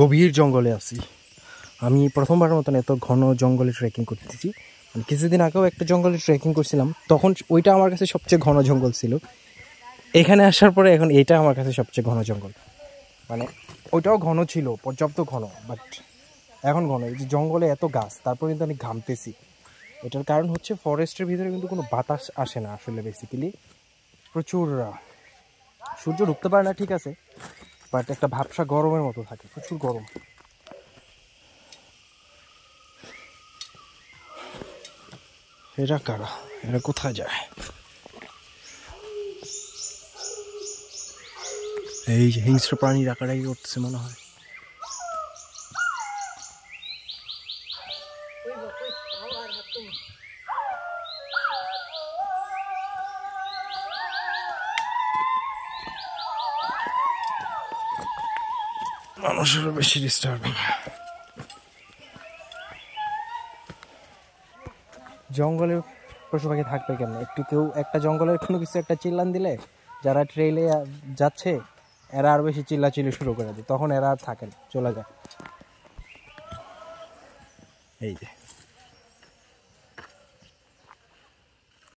গভীর জঙ্গলে আছি আমি প্রথমবার মতন এত ঘন জঙ্গলে ট্রেকিং করতেছি মানে কিছুদিন আগেও একটা জঙ্গলে ট্রেকিং করছিলাম তখন ওইটা আমার কাছে সবচেয়ে ঘন জঙ্গল ছিল এখানে আসার পরে এখন এটা আমার কাছে সবচেয়ে ঘন জঙ্গল মানে ওইটাও ঘন ছিল পর্যাপ্ত ঘন বাট এখন ঘন এই যে জঙ্গলে এত গাছ তারপর কিন্তু আমি ঘামতেছি এটার কারণ হচ্ছে ফরেস্টের ভিতরে কিন্তু কোনো বাতাস আসে না আসলে বেসিক্যালি প্রচুর সূর্য ঢুকতে পারে না ঠিক আছে বাট একটা ভাবসা গরমের মতো থাকে প্রচুর গরম এরা কারা এরা কোথায় যায় এই যে হিংস্র প্রাণী রাখাটাই করতেছে মনে হয় মানুষেরও বেশি ডিস্টার্বিং জঙ্গলে পশু পাখি থাকবে কেন একটু কেউ একটা জঙ্গলের কোনো কিছু একটা চিল্লান দিলে যারা ট্রেলে যাচ্ছে এরা আর বেশি চিল্লাচিল্লি শুরু করে দেয় তখন এরা আর থাকে না চলে যায় এই যে